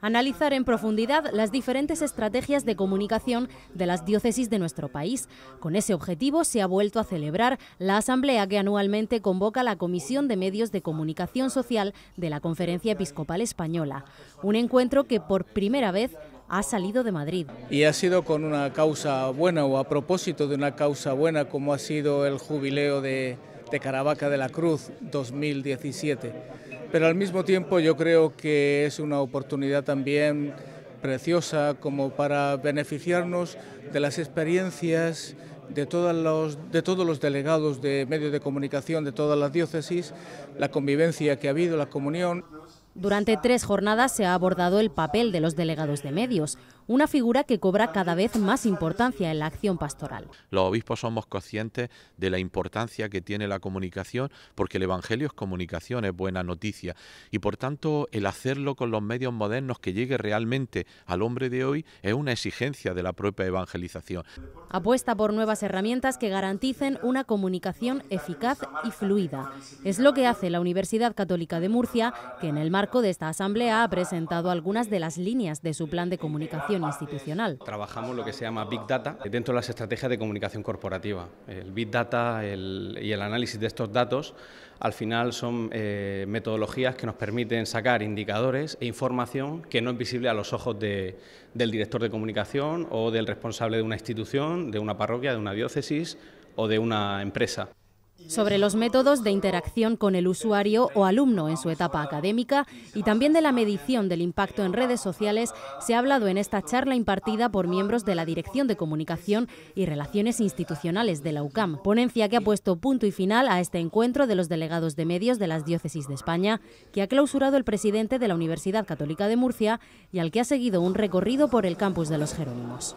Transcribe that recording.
Analizar en profundidad las diferentes estrategias de comunicación de las diócesis de nuestro país. Con ese objetivo se ha vuelto a celebrar la asamblea que anualmente convoca la Comisión de Medios de Comunicación Social de la Conferencia Episcopal Española. Un encuentro que por primera vez ha salido de Madrid. Y ha sido con una causa buena o a propósito de una causa buena como ha sido el jubileo de, de Caravaca de la Cruz 2017 pero al mismo tiempo yo creo que es una oportunidad también preciosa como para beneficiarnos de las experiencias de, todos los, de todos los delegados de medios de comunicación de todas las diócesis, la convivencia que ha habido, la comunión. Durante tres jornadas se ha abordado el papel de los delegados de medios, una figura que cobra cada vez más importancia en la acción pastoral. Los obispos somos conscientes de la importancia que tiene la comunicación, porque el Evangelio es comunicación, es buena noticia, y por tanto el hacerlo con los medios modernos que llegue realmente al hombre de hoy es una exigencia de la propia evangelización. Apuesta por nuevas herramientas que garanticen una comunicación eficaz y fluida. Es lo que hace la Universidad Católica de Murcia, que en el marco marco de esta asamblea ha presentado algunas de las líneas de su plan de comunicación institucional. Trabajamos lo que se llama Big Data dentro de las estrategias de comunicación corporativa. El Big Data y el análisis de estos datos al final son eh, metodologías que nos permiten sacar indicadores e información que no es visible a los ojos del director de comunicación o del responsable de una institución, de una parroquia, de una diócesis o de una empresa sobre los métodos de interacción con el usuario o alumno en su etapa académica y también de la medición del impacto en redes sociales, se ha hablado en esta charla impartida por miembros de la Dirección de Comunicación y Relaciones Institucionales de la UCAM, ponencia que ha puesto punto y final a este encuentro de los delegados de medios de las diócesis de España, que ha clausurado el presidente de la Universidad Católica de Murcia y al que ha seguido un recorrido por el campus de los Jerónimos.